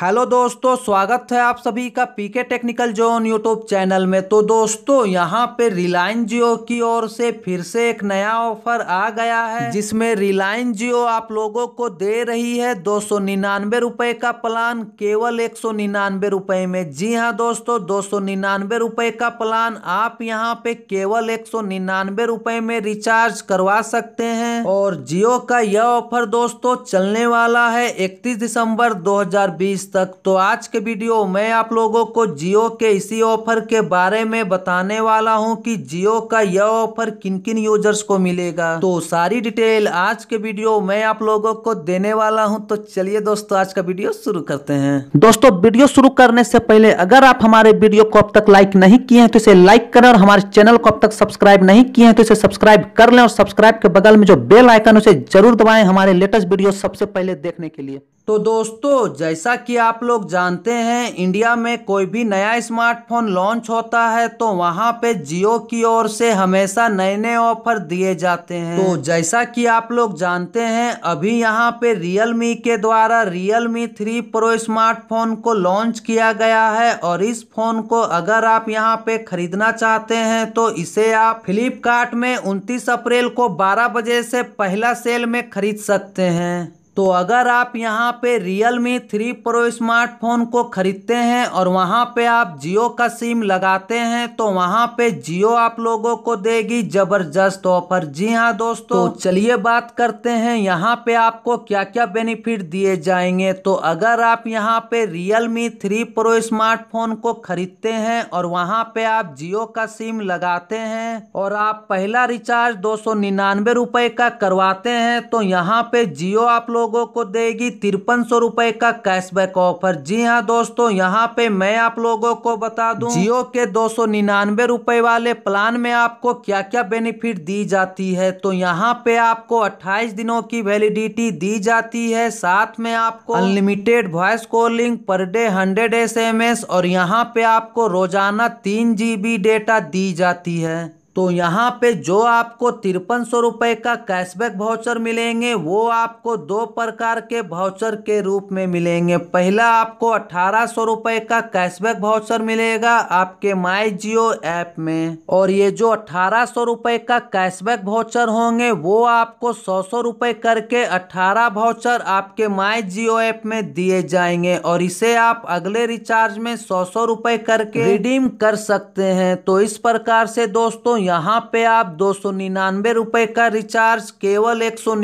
hello दोस्तों स्वागत है आप सभी का PK technical zone YouTube channel में तो दोस्तों यहां पे रिलायंस जियो की ओर से फिर से एक नया ऑफर आ गया है जिसमें रिलायंस जियो आप लोगों को दे रही है दो सौ निन्यानवे का प्लान केवल एक सौ निन्यानवे रुपये में जी हां दोस्तों दो सौ निन्यानवे का प्लान आप यहाँ पे केवल एक सौ में रिचार्ज करवा सकते हैं और जियो का यह ऑफर दोस्तों चलने वाला है 31 दिसंबर 2020 तक तो आज के वीडियो में आप लोगों को जियो के इसी ऑफर के बारे में बताने वाला हूं कि जियो का यह ऑफर किन किन यूजर्स को मिलेगा तो सारी डिटेल आज के वीडियो में आप लोगों को देने वाला हूँ तो चलिए दोस्तों आज का वीडियो शुरू करते हैं दोस्तों वीडियो शुरू करने से पहले अगर आप हमारे वीडियो को अब तक लाइक नहीं किए हैं तो इसे लाइक करें और हमारे चैनल को अब तक सब्सक्राइब नहीं किए हैं तो इसे सब्सक्राइब कर लें और सब्सक्राइब के बगल में जो बेल आइकन उसे जरूर दबाएं हमारे लेटेस्ट वीडियो सबसे पहले देखने के लिए तो दोस्तों जैसा कि आप लोग जानते हैं इंडिया में कोई भी नया स्मार्टफोन लॉन्च होता है तो वहां पे जियो की ओर से हमेशा नए नए ऑफर दिए जाते हैं तो जैसा कि आप लोग जानते हैं अभी यहां पे रियलमी के द्वारा मी थ्री प्रो स्मार्टफोन को लॉन्च किया गया है और इस फोन को अगर आप यहाँ पे खरीदना चाहते हैं तो इसे आप फ्लिपकार्ट में उनतीस अप्रैल को बारह बजे से पहला सेल में खरीद सकते हैं तो अगर आप यहाँ पे Realme three pro smartphone को ख़रीदते हैं और वहाँ पे आप जियो का सिम लगाते हैं तो वहाँ पे जियो आप लोगों को देगी ज़बरदस्त ऑफर जी हाँ दोस्तों तो चलिए बात करते हैं यहाँ पे आपको क्या क्या बेनिफिट दिए जाएंगे तो अगर आप यहाँ पे Realme three pro smartphone को ख़रीदते हैं और वहाँ पे आप जियो का सिम लगाते हैं और आप पहला रिचार्ज दो सौ निन्यानवे का करवाते हैं तो यहाँ पे जियो आप लोग लोगों को देगी तिरपन सौ रुपए का कैशबैक ऑफर जी हाँ दोस्तों यहाँ पे मैं आप लोगों को बता दूं जियो के दो सौ निन्यानवे रुपए वाले प्लान में आपको क्या क्या बेनिफिट दी जाती है तो यहाँ पे आपको अट्ठाईस दिनों की वैलिडिटी दी जाती है साथ में आपको unlimited voice calling per day hundred S और यहाँ पे आपको रोजाना तीन डेटा दी जाती है तो यहाँ पे जो आपको तिरपन सौ रुपये का कैशबैक भाउचर मिलेंगे वो आपको दो प्रकार के भाउचर के रूप में मिलेंगे पहला आपको अठारह सौ रुपये का कैशबैक भाउचर मिलेगा आपके माई जियो ऐप में और ये जो अठारह सौ रुपये का कैशबैक भाउचर होंगे वो आपको सौ सौ रुपये करके अठारह भाउचर आपके माई जियो ऐप में दिए जाएंगे और इसे आप अगले रिचार्ज में सौ सौ रुपये करके रिडीम कर सकते हैं तो इस प्रकार से दोस्तों यहाँ पे आप दो सौ निन्यानवे का रिचार्ज केवल एक सौ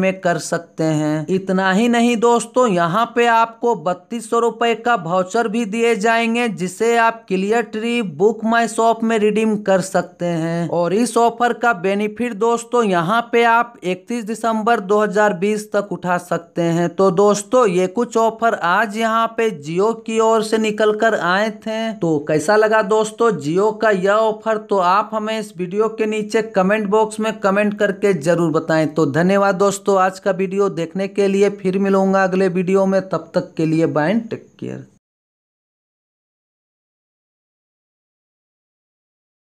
में कर सकते हैं इतना ही नहीं दोस्तों यहाँ पे आपको बत्तीस सौ का भाउचर भी दिए जाएंगे जिसे आप clear tree book my shop में रिडीम कर सकते हैं और इस ऑफर का बेनिफिट दोस्तों यहाँ पे आप 31 दिसंबर 2020 तक उठा सकते हैं तो दोस्तों ये कुछ ऑफर आज यहाँ पे जियो की ओर से निकल कर आए थे तो कैसा लगा दोस्तों जियो का यह ऑफर तो आप आप हमें इस वीडियो के नीचे कमेंट बॉक्स में कमेंट करके ज़रूर बताएं तो धन्यवाद दोस्तों आज का वीडियो देखने के लिए फिर मिलूंगा अगले वीडियो में तब तक के लिए बाय टेक केयर